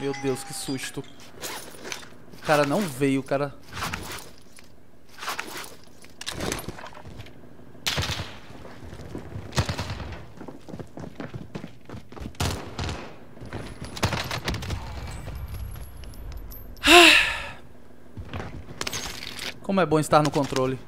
Meu Deus, que susto. O cara não veio, o cara... Como é bom estar no controle.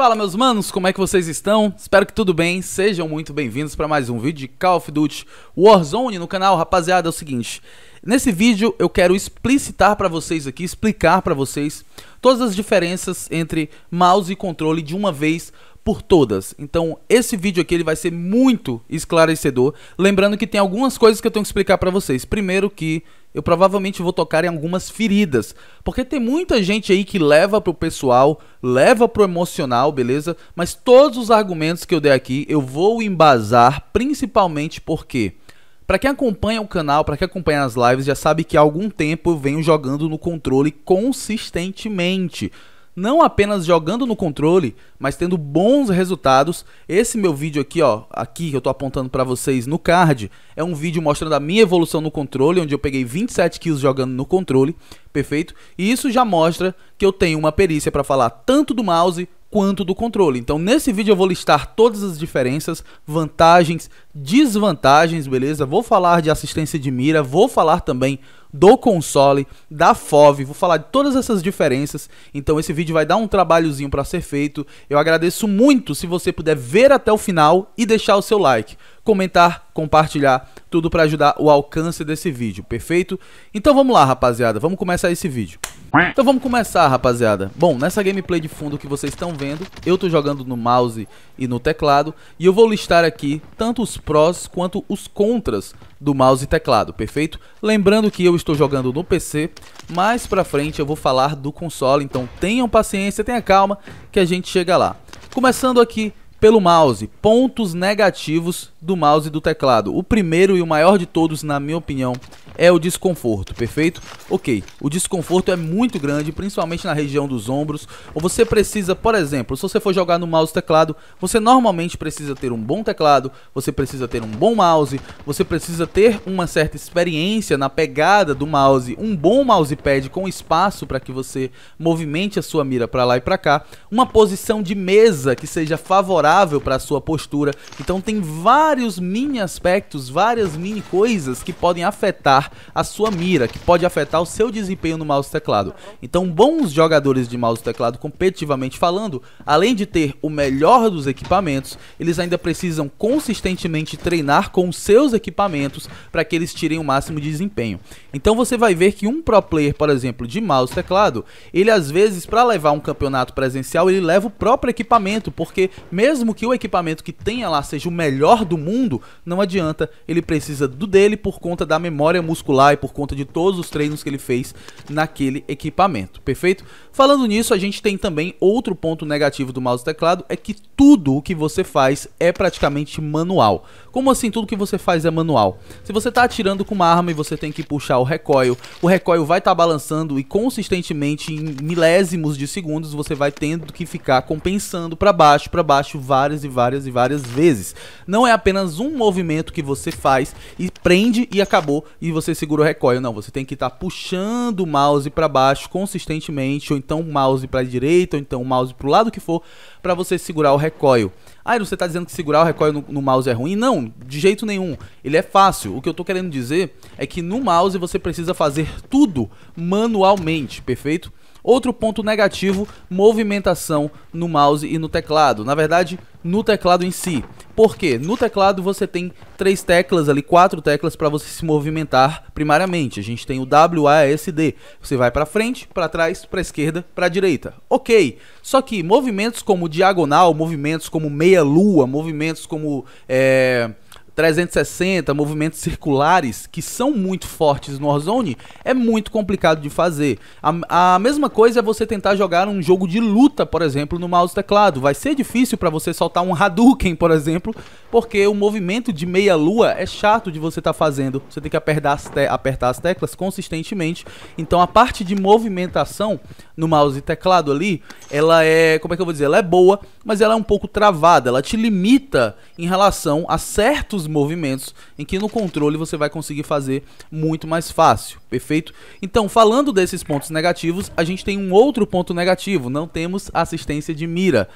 Fala meus manos, como é que vocês estão? Espero que tudo bem, sejam muito bem-vindos para mais um vídeo de Call of Duty Warzone no canal. Rapaziada, é o seguinte, nesse vídeo eu quero explicitar para vocês aqui, explicar para vocês todas as diferenças entre mouse e controle de uma vez por todas. Então, esse vídeo aqui ele vai ser muito esclarecedor, lembrando que tem algumas coisas que eu tenho que explicar para vocês. Primeiro que eu provavelmente vou tocar em algumas feridas, porque tem muita gente aí que leva pro pessoal, leva pro emocional, beleza? Mas todos os argumentos que eu dei aqui eu vou embasar principalmente porque para quem acompanha o canal, para quem acompanha as lives, já sabe que há algum tempo eu venho jogando no controle consistentemente não apenas jogando no controle, mas tendo bons resultados. Esse meu vídeo aqui, ó, aqui que eu tô apontando para vocês no card, é um vídeo mostrando a minha evolução no controle, onde eu peguei 27 kills jogando no controle, perfeito? E isso já mostra que eu tenho uma perícia para falar tanto do mouse quanto do controle. Então, nesse vídeo eu vou listar todas as diferenças, vantagens, desvantagens, beleza? Vou falar de assistência de mira, vou falar também do console, da FOV, vou falar de todas essas diferenças. Então, esse vídeo vai dar um trabalhozinho para ser feito. Eu agradeço muito se você puder ver até o final e deixar o seu like, comentar, compartilhar, tudo para ajudar o alcance desse vídeo, perfeito? Então, vamos lá, rapaziada, vamos começar esse vídeo. Então vamos começar, rapaziada. Bom, nessa gameplay de fundo que vocês estão vendo, eu tô jogando no mouse e no teclado, e eu vou listar aqui tanto os prós quanto os contras do mouse e teclado, perfeito? Lembrando que eu estou jogando no PC, mais pra frente eu vou falar do console, então tenham paciência, tenha calma, que a gente chega lá. Começando aqui pelo mouse. Pontos negativos do mouse e do teclado. O primeiro e o maior de todos, na minha opinião, é o desconforto, perfeito? Ok, o desconforto é muito grande, principalmente na região dos ombros. Ou você precisa, por exemplo, se você for jogar no mouse teclado, você normalmente precisa ter um bom teclado, você precisa ter um bom mouse, você precisa ter uma certa experiência na pegada do mouse, um bom mousepad com espaço para que você movimente a sua mira para lá e para cá, uma posição de mesa que seja favorável para a sua postura. Então tem vários mini aspectos, várias mini coisas que podem afetar mudar a sua mira, que pode afetar o seu desempenho no mouse teclado. Então, bons jogadores de mouse teclado, competitivamente falando, além de ter o melhor dos equipamentos, eles ainda precisam consistentemente treinar com os seus equipamentos para que eles tirem o máximo de desempenho. Então, você vai ver que um pro player, por exemplo, de mouse teclado, ele às vezes, para levar um campeonato presencial, ele leva o próprio equipamento, porque mesmo que o equipamento que tenha lá seja o melhor do mundo, não adianta, ele precisa do dele por conta da memória muscular e por conta de todos os treinos que ele fez naquele equipamento, perfeito? Falando nisso, a gente tem também outro ponto negativo do mouse teclado, é que tudo o que você faz é praticamente manual. Como assim tudo que você faz é manual? Se você está atirando com uma arma e você tem que puxar o recoil, o recoil vai estar tá balançando e consistentemente em milésimos de segundos você vai tendo que ficar compensando para baixo, para baixo várias e várias e várias vezes. Não é apenas um movimento que você faz e prende e acabou e você você segura o recoil. Não, você tem que estar tá puxando o mouse para baixo consistentemente, ou então o mouse para a direita, ou então o mouse para o lado que for, para você segurar o recoil. Ah, você está dizendo que segurar o recoil no, no, mouse é ruim? Não, de jeito nenhum. Ele é fácil. O que eu estou querendo dizer é que no mouse você precisa fazer tudo manualmente, perfeito? Outro ponto negativo, movimentação no mouse e no teclado. Na verdade, no teclado em si. Porque no teclado você tem três teclas ali, quatro teclas para você se movimentar primariamente. A gente tem o W, A, S, D. Você vai para frente, para trás, para esquerda, para direita. OK. Só que movimentos como diagonal, movimentos como meia lua, movimentos como é 360, movimentos circulares, que são muito fortes no Warzone, é muito complicado de fazer. A, a mesma coisa é você tentar jogar um jogo de luta, por exemplo, no mouse teclado. Vai ser difícil para você soltar um Hadouken, por exemplo, porque o movimento de meia lua é chato de você estar tá fazendo. Você tem que apertar as, apertar as teclas consistentemente. Então a parte de movimentação no mouse e teclado ali, ela é, como é que eu vou dizer, ela é boa, mas ela é um pouco travada, ela te limita em relação a certos movimentos em que no controle você vai conseguir fazer muito mais fácil, perfeito? Então, falando desses pontos negativos, a gente tem um outro ponto negativo, não temos assistência de mira.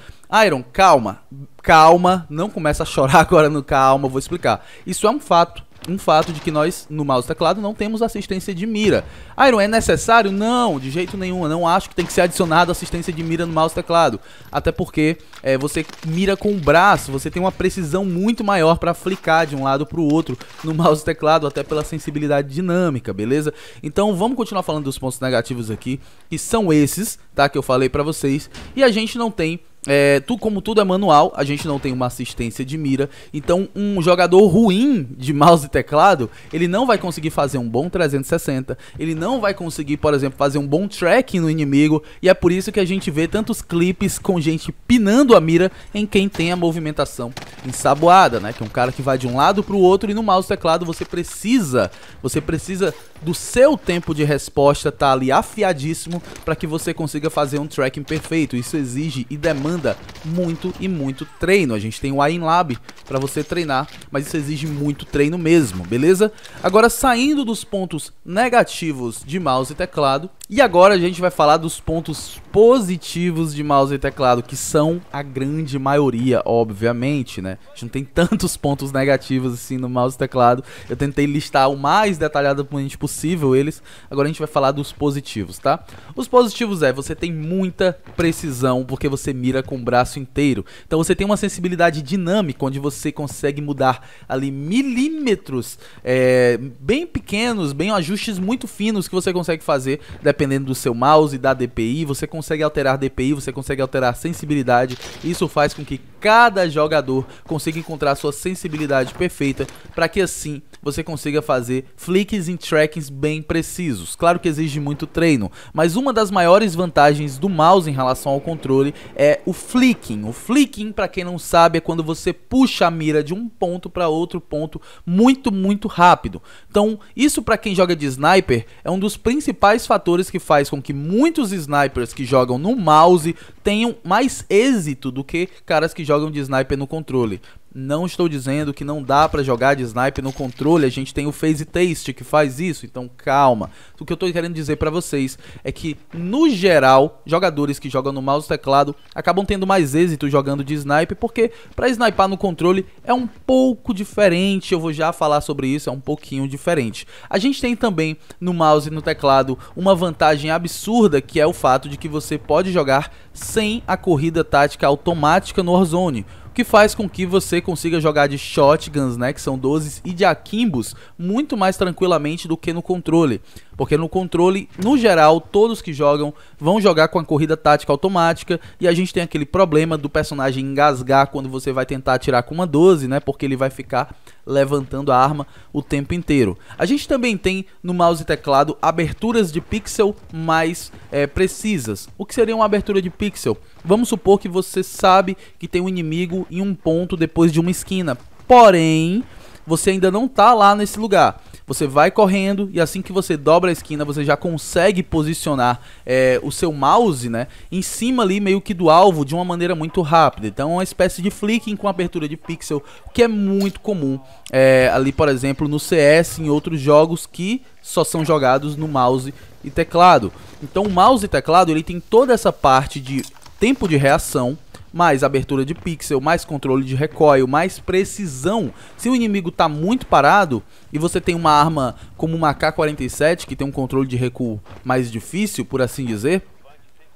Iron, calma, calma, não começa a chorar agora no calma, vou explicar. Isso é um fato, um fato de que nós, no mouse teclado, não temos assistência de mira. Iron, é necessário? Não, de jeito nenhum. Eu não acho que tem que ser adicionado assistência de mira no mouse teclado. Até porque é, você mira com o braço, você tem uma precisão muito maior para flicar de um lado para o outro no mouse teclado, até pela sensibilidade dinâmica, beleza? Então vamos continuar falando dos pontos negativos aqui, que são esses, tá? Que eu falei para vocês. E a gente não tem é, tu, como tudo é manual, a gente não tem uma assistência de mira. Então, um jogador ruim de mouse e teclado, ele não vai conseguir fazer um bom 360. Ele não vai conseguir, por exemplo, fazer um bom tracking no inimigo. E é por isso que a gente vê tantos clipes com gente pinando a mira em quem tem a movimentação ensaboada, né? Que é um cara que vai de um lado pro outro e no mouse e teclado você precisa, você precisa do seu tempo de resposta tá ali afiadíssimo para que você consiga fazer um tracking perfeito. Isso exige e demanda muito e muito treino. A gente tem o Lab para você treinar, mas isso exige muito treino mesmo, beleza? Agora saindo dos pontos negativos de mouse e teclado, e agora a gente vai falar dos pontos positivos de mouse e teclado, que são a grande maioria, obviamente, né? A gente não tem tantos pontos negativos assim no mouse e teclado. Eu tentei listar o mais detalhadamente possível eles. Agora a gente vai falar dos positivos, tá? Os positivos é, você tem muita precisão porque você mira com o braço inteiro. Então você tem uma sensibilidade dinâmica onde você consegue mudar ali milímetros é, bem pequenos, bem ajustes muito finos que você consegue fazer dependendo do seu mouse e da DPI. Você consegue consegue alterar DPI, você consegue alterar sensibilidade. Isso faz com que cada jogador consiga encontrar sua sensibilidade perfeita para que assim você consiga fazer flicks e trackings bem precisos. Claro que exige muito treino, mas uma das maiores vantagens do mouse em relação ao controle é o flicking. O flicking, para quem não sabe, é quando você puxa a mira de um ponto para outro ponto muito, muito rápido. Então, isso para quem joga de sniper é um dos principais fatores que faz com que muitos snipers que jogam jogam no mouse tenham mais êxito do que caras que jogam de sniper no controle. Não estou dizendo que não dá para jogar de snipe no controle, a gente tem o Phase Taste que faz isso, então calma. O que eu estou querendo dizer para vocês é que, no geral, jogadores que jogam no mouse e teclado acabam tendo mais êxito jogando de snipe porque para sniper no controle é um pouco diferente, eu vou já falar sobre isso, é um pouquinho diferente. A gente tem também no mouse e no teclado uma vantagem absurda que é o fato de que você pode jogar sem a corrida tática automática no Warzone que faz com que você consiga jogar de shotguns, né, que são 12 e de akimbos muito mais tranquilamente do que no controle. Porque no controle, no geral, todos que jogam vão jogar com a corrida tática automática e a gente tem aquele problema do personagem engasgar quando você vai tentar atirar com uma 12, né, porque ele vai ficar levantando a arma o tempo inteiro. A gente também tem no mouse e teclado aberturas de pixel mais é, precisas. O que seria uma abertura de pixel? Vamos supor que você sabe que tem um inimigo em um ponto depois de uma esquina. Porém, você ainda não tá lá nesse lugar. Você vai correndo e assim que você dobra a esquina, você já consegue posicionar é, o seu mouse, né? Em cima ali, meio que do alvo, de uma maneira muito rápida. Então é uma espécie de flicking com abertura de pixel, que é muito comum. É, ali, por exemplo, no CS, em outros jogos que só são jogados no mouse e teclado. Então o mouse e teclado, ele tem toda essa parte de tempo de reação, mais abertura de pixel, mais controle de recoil, mais precisão. Se o inimigo está muito parado e você tem uma arma como uma k 47 que tem um controle de recuo mais difícil, por assim dizer,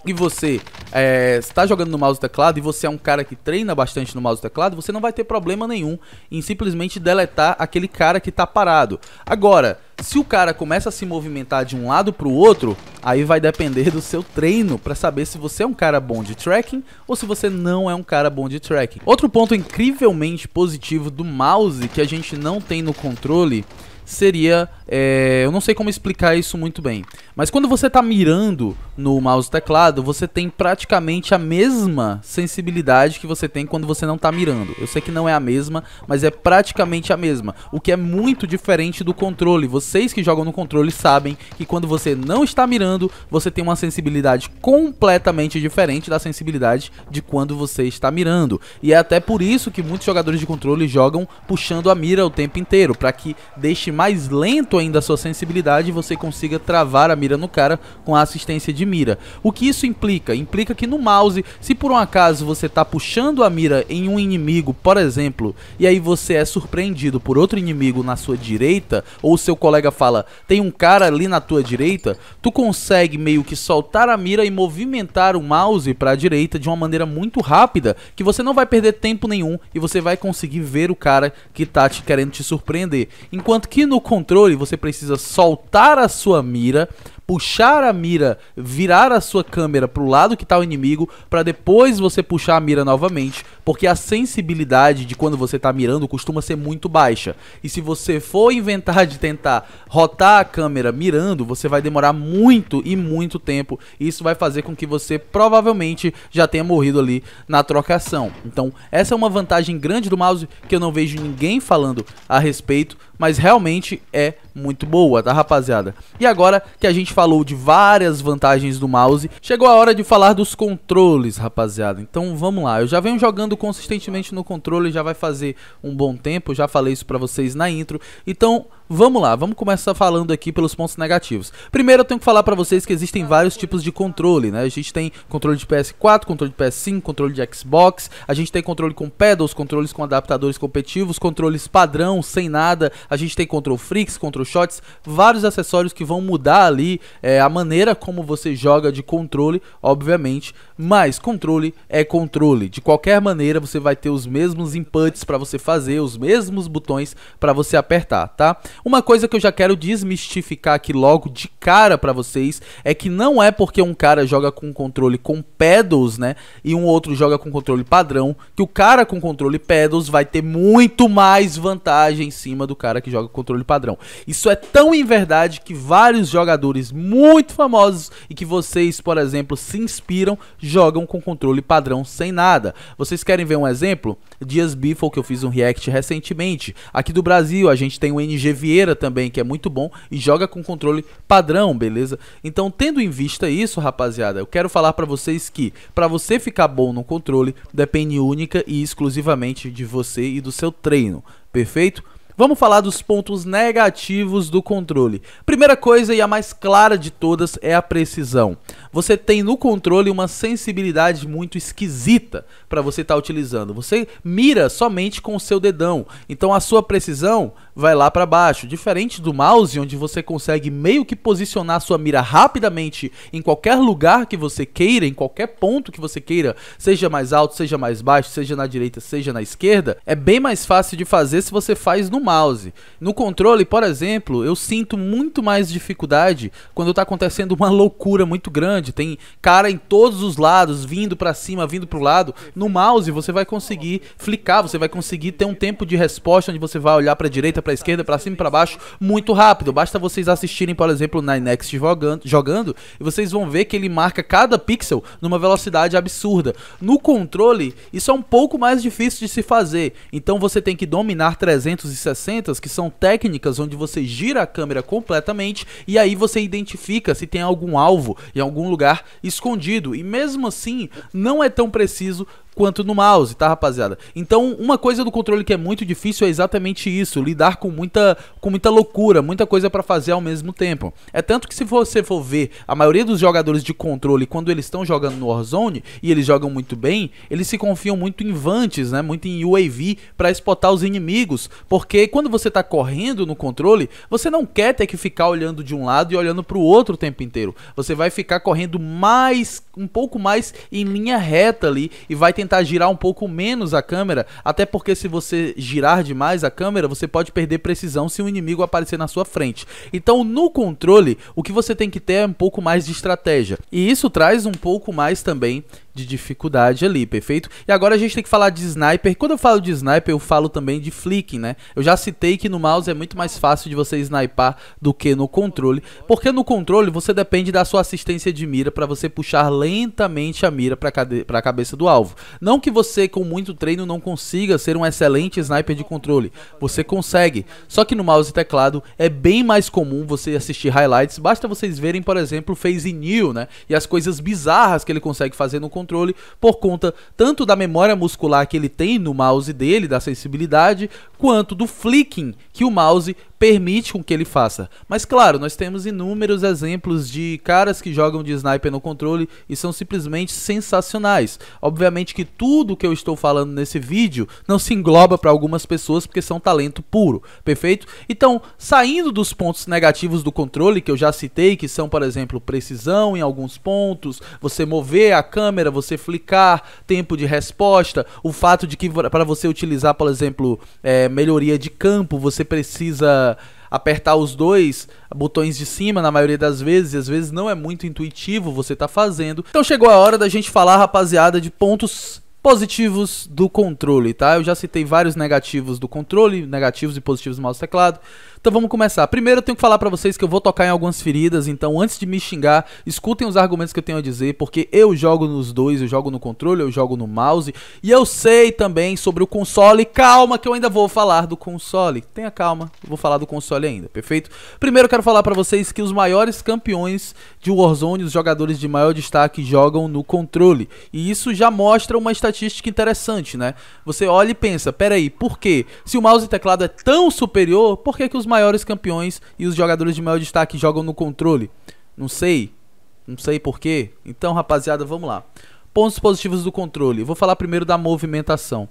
e você é, está jogando no mouse e teclado e você é um cara que treina bastante no mouse e teclado, você não vai ter problema nenhum em simplesmente deletar aquele cara que está parado. Agora, se o cara começa a se movimentar de um lado para o outro, aí vai depender do seu treino para saber se você é um cara bom de tracking ou se você não é um cara bom de tracking. Outro ponto incrivelmente positivo do mouse que a gente não tem no controle seria. É, eu não sei como explicar isso muito bem. Mas quando você está mirando no mouse teclado, você tem praticamente a mesma sensibilidade que você tem quando você não está mirando. Eu sei que não é a mesma, mas é praticamente a mesma. O que é muito diferente do controle. Vocês que jogam no controle sabem que quando você não está mirando, você tem uma sensibilidade completamente diferente da sensibilidade de quando você está mirando. E é até por isso que muitos jogadores de controle jogam puxando a mira o tempo inteiro, para que deixe mais lento ainda a sua sensibilidade e você consiga travar a mira no cara com a assistência de mira. O que isso implica? Implica que no mouse, se por um acaso você está puxando a mira em um inimigo, por exemplo, e aí você é surpreendido por outro inimigo na sua direita, ou seu colega fala, tem um cara ali na tua direita, tu consegue meio que soltar a mira e movimentar o mouse para a direita de uma maneira muito rápida, que você não vai perder tempo nenhum e você vai conseguir ver o cara que tá te querendo te surpreender. Enquanto que no controle você precisa soltar a sua mira, puxar a mira, virar a sua câmera para o lado que está o inimigo, para depois você puxar a mira novamente, porque a sensibilidade de quando você está mirando costuma ser muito baixa. E se você for inventar de tentar rotar a câmera mirando, você vai demorar muito e muito tempo. E isso vai fazer com que você provavelmente já tenha morrido ali na trocação. Então, essa é uma vantagem grande do mouse que eu não vejo ninguém falando a respeito mas realmente é muito boa, tá rapaziada? E agora que a gente falou de várias vantagens do mouse, chegou a hora de falar dos controles, rapaziada. Então vamos lá, eu já venho jogando consistentemente no controle, já vai fazer um bom tempo, já falei isso pra vocês na intro, então Vamos lá, vamos começar falando aqui pelos pontos negativos. Primeiro eu tenho que falar para vocês que existem vários tipos de controle, né? A gente tem controle de PS4, controle de PS5, controle de Xbox, a gente tem controle com pedals, controles com adaptadores competitivos, controles padrão, sem nada, a gente tem controle freaks, controle shots, vários acessórios que vão mudar ali é, a maneira como você joga de controle, obviamente, mas controle é controle. De qualquer maneira você vai ter os mesmos inputs para você fazer, os mesmos botões para você apertar, tá? Uma coisa que eu já quero desmistificar aqui logo de cara para vocês é que não é porque um cara joga com controle com pedals, né, e um outro joga com controle padrão, que o cara com controle pedals vai ter muito mais vantagem em cima do cara que joga com controle padrão. Isso é tão em verdade que vários jogadores muito famosos e que vocês, por exemplo, se inspiram, jogam com controle padrão sem nada. Vocês querem ver um exemplo? Dias Biffle que eu fiz um react recentemente. Aqui do Brasil, a gente tem o NGV Vieira também, que é muito bom e joga com controle padrão, beleza? Então, tendo em vista isso, rapaziada, eu quero falar para vocês que para você ficar bom no controle, depende única e exclusivamente de você e do seu treino, perfeito? Vamos falar dos pontos negativos do controle. Primeira coisa e a mais clara de todas é a precisão. Você tem no controle uma sensibilidade muito esquisita para você estar tá utilizando. Você mira somente com o seu dedão, então a sua precisão vai lá para baixo, diferente do mouse onde você consegue meio que posicionar sua mira rapidamente em qualquer lugar que você queira, em qualquer ponto que você queira, seja mais alto, seja mais baixo, seja na direita, seja na esquerda. É bem mais fácil de fazer se você faz no mouse. No controle, por exemplo, eu sinto muito mais dificuldade quando tá acontecendo uma loucura muito grande. Tem cara em todos os lados, vindo para cima, vindo pro lado. No mouse você vai conseguir flicar, você vai conseguir ter um tempo de resposta onde você vai olhar para direita, para esquerda, para cima, para baixo muito rápido. Basta vocês assistirem, por exemplo, na Next jogando, jogando e vocês vão ver que ele marca cada pixel numa velocidade absurda. No controle, isso é um pouco mais difícil de se fazer. Então você tem que dominar 360 360, que são técnicas onde você gira a câmera completamente e aí você identifica se tem algum alvo em algum lugar escondido. E mesmo assim, não é tão preciso quanto no mouse, tá, rapaziada? Então, uma coisa do controle que é muito difícil é exatamente isso, lidar com muita, com muita loucura, muita coisa para fazer ao mesmo tempo. É tanto que se você for ver a maioria dos jogadores de controle quando eles estão jogando no Warzone e eles jogam muito bem, eles se confiam muito em vantes, né, muito em UAV para spotar os inimigos, porque quando você tá correndo no controle, você não quer ter que ficar olhando de um lado e olhando para o outro o tempo inteiro. Você vai ficar correndo mais um pouco mais em linha reta ali e vai tentar tentar girar um pouco menos a câmera, até porque se você girar demais a câmera, você pode perder precisão se um inimigo aparecer na sua frente. Então, no controle, o que você tem que ter é um pouco mais de estratégia. E isso traz um pouco mais também de dificuldade ali, perfeito? E agora a gente tem que falar de sniper. Quando eu falo de sniper, eu falo também de flicking, né? Eu já citei que no mouse é muito mais fácil de você sniper do que no controle, porque no controle você depende da sua assistência de mira para você puxar lentamente a mira para a cabeça do alvo. Não que você com muito treino não consiga ser um excelente sniper de controle, você consegue. Só que no mouse e teclado é bem mais comum você assistir highlights. Basta vocês verem, por exemplo, o Phase New, né? E as coisas bizarras que ele consegue fazer no controle controle por conta tanto da memória muscular que ele tem no mouse dele, da sensibilidade, quanto do flicking que o mouse permite com que ele faça. Mas claro, nós temos inúmeros exemplos de caras que jogam de sniper no controle e são simplesmente sensacionais. Obviamente que tudo que eu estou falando nesse vídeo não se engloba para algumas pessoas porque são talento puro, perfeito? Então, saindo dos pontos negativos do controle que eu já citei, que são, por exemplo, precisão em alguns pontos, você mover a câmera, você flicar, tempo de resposta, o fato de que para você utilizar, por exemplo, é, melhoria de campo, você precisa apertar os dois botões de cima na maioria das vezes, e às vezes não é muito intuitivo você tá fazendo. Então chegou a hora da gente falar, rapaziada, de pontos positivos do controle, tá? Eu já citei vários negativos do controle, negativos e positivos do mouse teclado. Então vamos começar. Primeiro eu tenho que falar para vocês que eu vou tocar em algumas feridas, então antes de me xingar, escutem os argumentos que eu tenho a dizer, porque eu jogo nos dois, eu jogo no controle, eu jogo no mouse, e eu sei também sobre o console. Calma que eu ainda vou falar do console. Tenha calma, eu vou falar do console ainda, perfeito? Primeiro eu quero falar para vocês que os maiores campeões de Warzone, os jogadores de maior destaque jogam no controle. E isso já mostra uma estatística interessante, né? Você olha e pensa, peraí, por quê? Se o mouse e teclado é tão superior, por que que os maiores campeões e os jogadores de maior destaque jogam no controle. Não sei, não sei porquê. Então, rapaziada, vamos lá. Pontos positivos do controle. Vou falar primeiro da movimentação.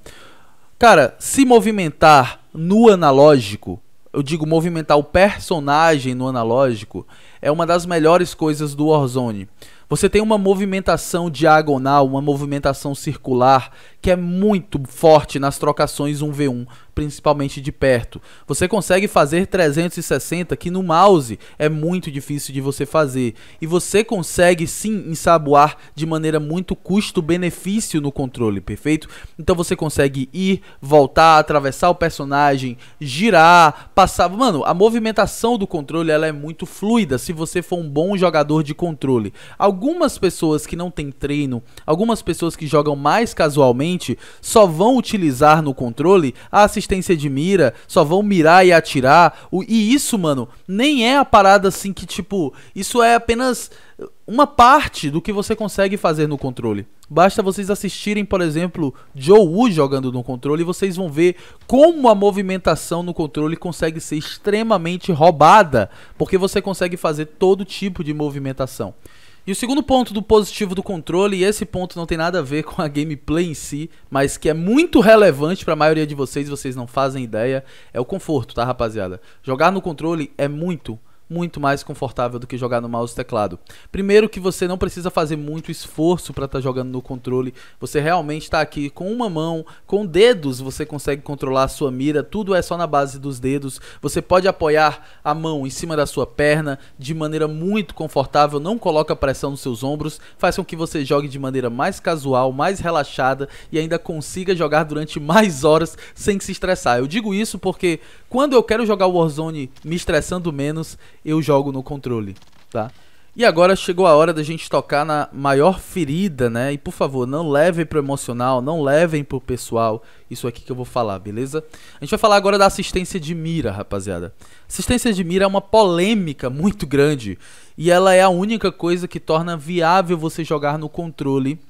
Cara, se movimentar no analógico, eu digo movimentar o personagem no analógico, é uma das melhores coisas do Warzone. Você tem uma movimentação diagonal, uma movimentação circular, que é muito forte nas trocações 1v1 principalmente de perto. Você consegue fazer 360 que no mouse é muito difícil de você fazer. E você consegue sim ensaboar de maneira muito custo-benefício no controle, perfeito? Então você consegue ir, voltar, atravessar o personagem, girar, passar. Mano, a movimentação do controle ela é muito fluida se você for um bom jogador de controle. Algumas pessoas que não têm treino, algumas pessoas que jogam mais casualmente, só vão utilizar no controle a assistência resistência de mira, só vão mirar e atirar. O, e isso, mano, nem é a parada assim que, tipo, isso é apenas uma parte do que você consegue fazer no controle. Basta vocês assistirem, por exemplo, Joe Wu jogando no controle e vocês vão ver como a movimentação no controle consegue ser extremamente roubada, porque você consegue fazer todo tipo de movimentação. E o segundo ponto do positivo do controle, e esse ponto não tem nada a ver com a gameplay em si, mas que é muito relevante para a maioria de vocês, vocês não fazem ideia, é o conforto, tá, rapaziada? Jogar no controle é muito, muito mais confortável do que jogar no mouse e teclado. Primeiro que você não precisa fazer muito esforço para estar tá jogando no controle, você realmente está aqui com uma mão, com dedos você consegue controlar a sua mira, tudo é só na base dos dedos. Você pode apoiar a mão em cima da sua perna de maneira muito confortável, não coloca pressão nos seus ombros, faz com que você jogue de maneira mais casual, mais relaxada e ainda consiga jogar durante mais horas sem se estressar. Eu digo isso porque quando eu quero jogar Warzone me estressando menos, eu jogo no controle, tá? E agora chegou a hora da gente tocar na maior ferida, né? E por favor, não levem pro emocional, não levem pro pessoal isso aqui que eu vou falar, beleza? A gente vai falar agora da assistência de mira, rapaziada. Assistência de mira é uma polêmica muito grande e ela é a única coisa que torna viável você jogar no controle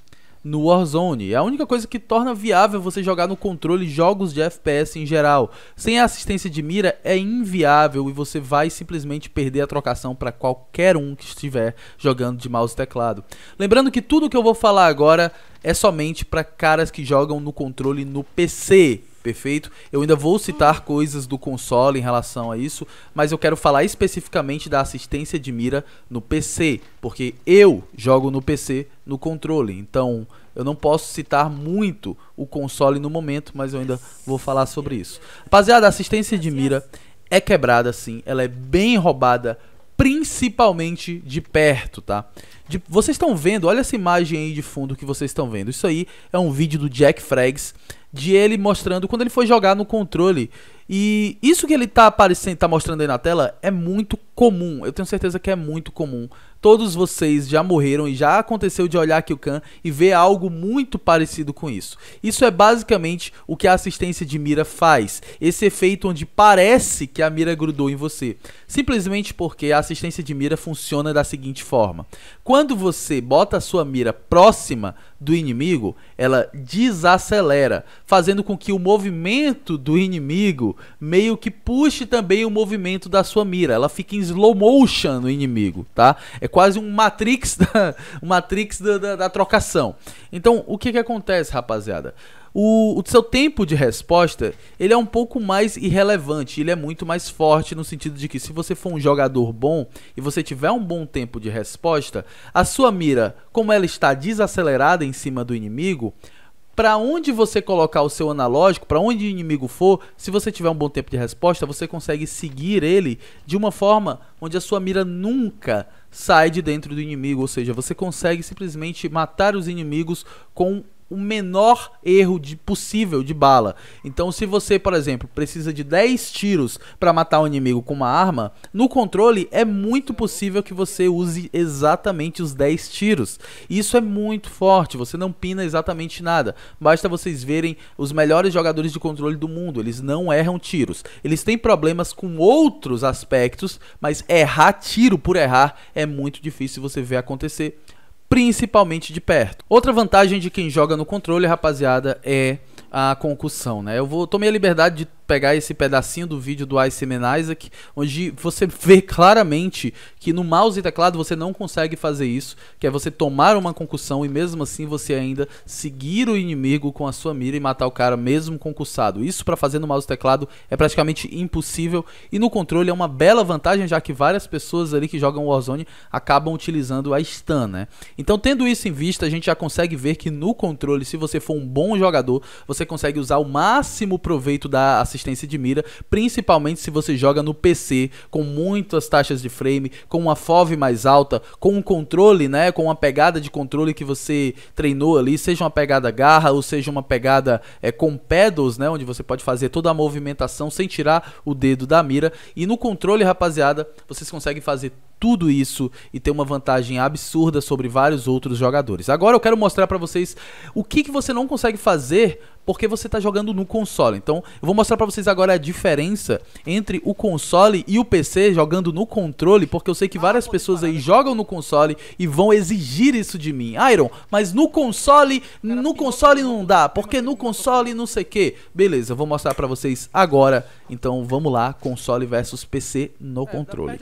no Warzone. É a única coisa que torna viável você jogar no controle jogos de FPS em geral. Sem a assistência de mira é inviável e você vai simplesmente perder a trocação para qualquer um que estiver jogando de mouse e teclado. Lembrando que tudo que eu vou falar agora é somente para caras que jogam no controle no PC perfeito. Eu ainda vou citar coisas do console em relação a isso, mas eu quero falar especificamente da assistência de mira no PC, porque eu jogo no PC no controle. Então, eu não posso citar muito o console no momento, mas eu ainda vou falar sobre isso. Rapaziada, a assistência de mira é quebrada sim, ela é bem roubada, principalmente de perto, tá? De, vocês estão vendo, olha essa imagem aí de fundo que vocês estão vendo. Isso aí é um vídeo do Jack Frags de ele mostrando quando ele foi jogar no controle. E isso que ele tá aparecendo, tá mostrando aí na tela é muito comum. Eu tenho certeza que é muito comum Todos vocês já morreram e já aconteceu de olhar o Khan e ver algo muito parecido com isso. Isso é basicamente o que a assistência de mira faz. Esse efeito onde parece que a mira grudou em você. Simplesmente porque a assistência de mira funciona da seguinte forma: quando você bota a sua mira próxima do inimigo, ela desacelera, fazendo com que o movimento do inimigo meio que puxe também o movimento da sua mira. Ela fica em slow motion no inimigo, tá? É quase um Matrix da, um matrix da, da, da trocação. Então, o que que acontece, rapaziada? o, o seu tempo de resposta ele é um pouco mais irrelevante, ele é muito mais forte no sentido de que se você for um jogador bom e você tiver um bom tempo de resposta, a sua mira, como ela está desacelerada em cima do inimigo, para onde você colocar o seu analógico, para onde o inimigo for, se você tiver um bom tempo de resposta, você consegue seguir ele de uma forma onde a sua mira nunca sai de dentro do inimigo, ou seja, você consegue simplesmente matar os inimigos com o menor erro de possível de bala. Então, se você, por exemplo, precisa de 10 tiros para matar um inimigo com uma arma, no controle é muito possível que você use exatamente os 10 tiros. Isso é muito forte, você não pina exatamente nada. Basta vocês verem os melhores jogadores de controle do mundo, eles não erram tiros. Eles têm problemas com outros aspectos, mas errar tiro por errar é muito difícil você ver acontecer principalmente de perto. Outra vantagem de quem joga no controle, rapaziada, é a concussão, né? Eu vou tomei a liberdade de pegar esse pedacinho do vídeo do Iceman Isaac, onde você vê claramente que no mouse e teclado você não consegue fazer isso, que é você tomar uma concussão e mesmo assim você ainda seguir o inimigo com a sua mira e matar o cara mesmo concussado. Isso para fazer no mouse e teclado é praticamente impossível e no controle é uma bela vantagem, já que várias pessoas ali que jogam Warzone acabam utilizando a stun, né? Então, tendo isso em vista, a gente já consegue ver que no controle, se você for um bom jogador, você consegue usar o máximo proveito da assistência assistência de mira, principalmente se você joga no PC com muitas taxas de frame, com uma FOV mais alta, com um controle, né, com uma pegada de controle que você treinou ali, seja uma pegada garra ou seja uma pegada é, com pedals, né, onde você pode fazer toda a movimentação sem tirar o dedo da mira. E no controle, rapaziada, vocês conseguem fazer tudo isso e ter uma vantagem absurda sobre vários outros jogadores. Agora eu quero mostrar para vocês o que, que você não consegue fazer porque você está jogando no console. Então, eu vou mostrar para vocês agora a diferença entre o console e o PC jogando no controle, porque eu sei que ah, várias pessoas aí né? jogam no console e vão exigir isso de mim. Iron, mas no console, no console não dá, porque no console não sei o que. Beleza, eu vou mostrar para vocês agora então vamos lá, console versus PC no é, controle.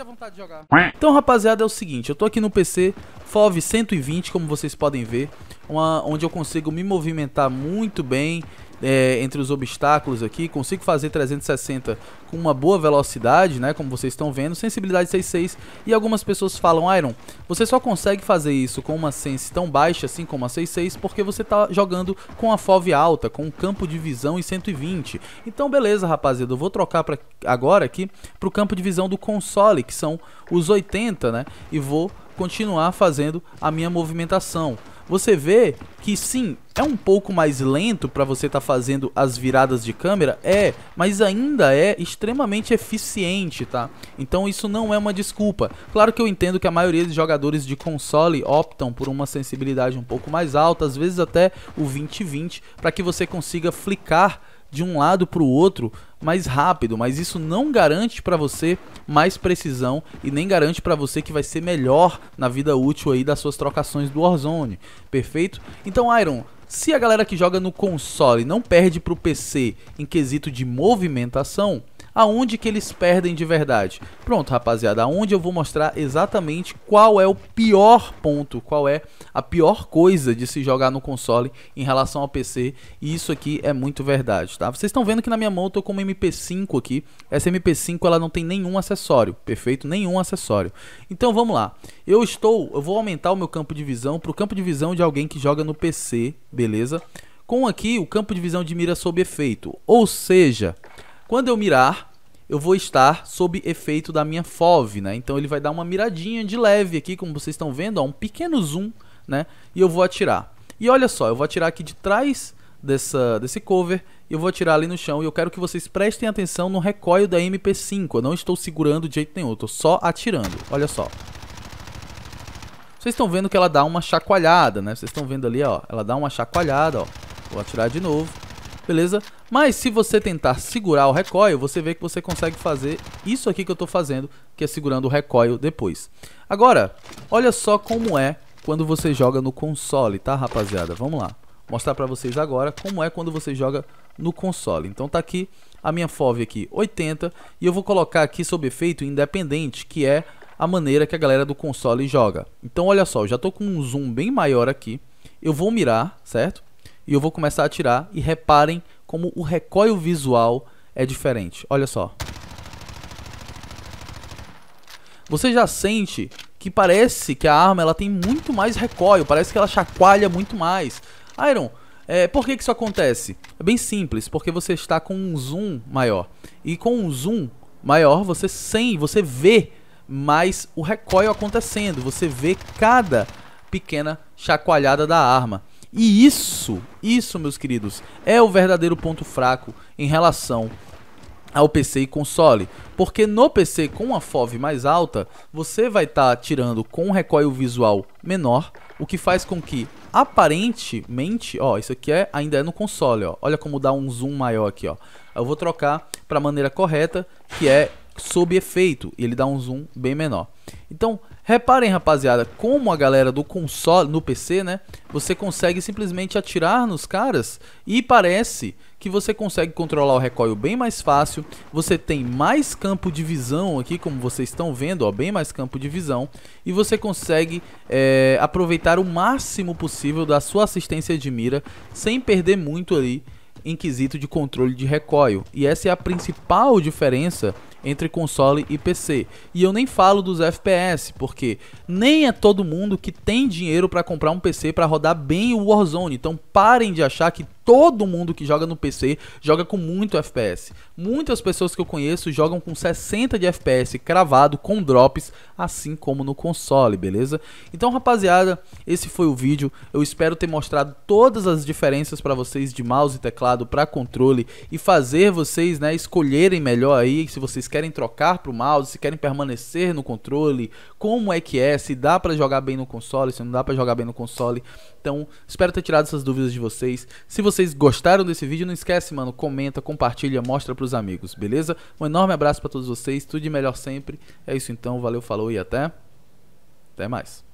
Então rapaziada, é o seguinte, eu tô aqui no PC FOV 120, como vocês podem ver, uma, onde eu consigo me movimentar muito bem, é, entre os obstáculos aqui, consigo fazer 360 com uma boa velocidade, né, como vocês estão vendo, sensibilidade 6.6 e algumas pessoas falam, Iron, você só consegue fazer isso com uma sense tão baixa assim como a 6.6 porque você está jogando com a FOV alta, com um campo de visão em 120. Então beleza, rapaziada, eu vou trocar pra, agora aqui para o campo de visão do console, que são os 80, né, e vou continuar fazendo a minha movimentação você vê que sim, é um pouco mais lento para você estar tá fazendo as viradas de câmera, é, mas ainda é extremamente eficiente, tá? Então isso não é uma desculpa. Claro que eu entendo que a maioria dos jogadores de console optam por uma sensibilidade um pouco mais alta, às vezes até o 2020, para que você consiga flicar de um lado para o outro mais rápido, mas isso não garante para você mais precisão e nem garante para você que vai ser melhor na vida útil aí das suas trocações do Warzone, perfeito? Então Iron, se a galera que joga no console não perde para o PC em quesito de movimentação, aonde que eles perdem de verdade. Pronto, rapaziada, aonde eu vou mostrar exatamente qual é o pior ponto, qual é a pior coisa de se jogar no console em relação ao PC, e isso aqui é muito verdade, tá? Vocês estão vendo que na minha mão eu tô com uma MP5 aqui. Essa MP5 ela não tem nenhum acessório, perfeito? Nenhum acessório. Então vamos lá. Eu estou, eu vou aumentar o meu campo de visão pro campo de visão de alguém que joga no PC, beleza? Com aqui o campo de visão de mira sob efeito. Ou seja, quando eu mirar, eu vou estar sob efeito da minha FOV, né? Então ele vai dar uma miradinha de leve aqui, como vocês estão vendo, ó, um pequeno zoom, né? E eu vou atirar. E olha só, eu vou atirar aqui de trás dessa, desse cover e eu vou atirar ali no chão. E eu quero que vocês prestem atenção no recoil da MP5. Eu não estou segurando de jeito nenhum, eu estou só atirando. Olha só. Vocês estão vendo que ela dá uma chacoalhada, né? Vocês estão vendo ali, ó. Ela dá uma chacoalhada, ó. Vou atirar de novo beleza? Mas se você tentar segurar o recoil, você vê que você consegue fazer isso aqui que eu estou fazendo, que é segurando o recoil depois. Agora, olha só como é quando você joga no console, tá rapaziada? Vamos lá, mostrar para vocês agora como é quando você joga no console. Então tá aqui a minha FOV aqui 80 e eu vou colocar aqui sob efeito independente, que é a maneira que a galera do console joga. Então olha só, eu já estou com um zoom bem maior aqui, eu vou mirar, certo? e eu vou começar a atirar e reparem como o recoil visual é diferente. Olha só. Você já sente que parece que a arma ela tem muito mais recoil, parece que ela chacoalha muito mais. Iron, é, por que, que isso acontece? É bem simples, porque você está com um zoom maior. E com um zoom maior, você sem, você vê mais o recoil acontecendo, você vê cada pequena chacoalhada da arma. E isso, isso, meus queridos, é o verdadeiro ponto fraco em relação ao PC e console, porque no PC com a FOV mais alta, você vai estar tá tirando com um recoil visual menor, o que faz com que aparentemente, ó, isso aqui é, ainda é no console, ó. Olha como dá um zoom maior aqui, ó. Eu vou trocar para maneira correta, que é sob efeito, e ele dá um zoom bem menor. Então, Reparem, rapaziada, como a galera do console, no PC, né? Você consegue simplesmente atirar nos caras e parece que você consegue controlar o recoil bem mais fácil. Você tem mais campo de visão aqui, como vocês estão vendo, ó, bem mais campo de visão. E você consegue é, aproveitar o máximo possível da sua assistência de mira sem perder muito ali em quesito de controle de recoil. E essa é a principal diferença entre console e PC. E eu nem falo dos FPS, porque nem é todo mundo que tem dinheiro para comprar um PC para rodar bem o Warzone. Então parem de achar que todo mundo que joga no PC joga com muito FPS. Muitas pessoas que eu conheço jogam com 60 de FPS cravado com drops, assim como no console, beleza? Então, rapaziada, esse foi o vídeo. Eu espero ter mostrado todas as diferenças para vocês de mouse e teclado para controle e fazer vocês, né, escolherem melhor aí se vocês querem trocar para o mouse, se querem permanecer no controle, como é que é, se dá para jogar bem no console, se não dá para jogar bem no console. Então, espero ter tirado essas dúvidas de vocês. Se vocês gostaram desse vídeo, não esquece, mano, comenta, compartilha, mostra pros amigos, beleza? Um enorme abraço para todos vocês, tudo de melhor sempre. É isso então, valeu, falou e até até mais.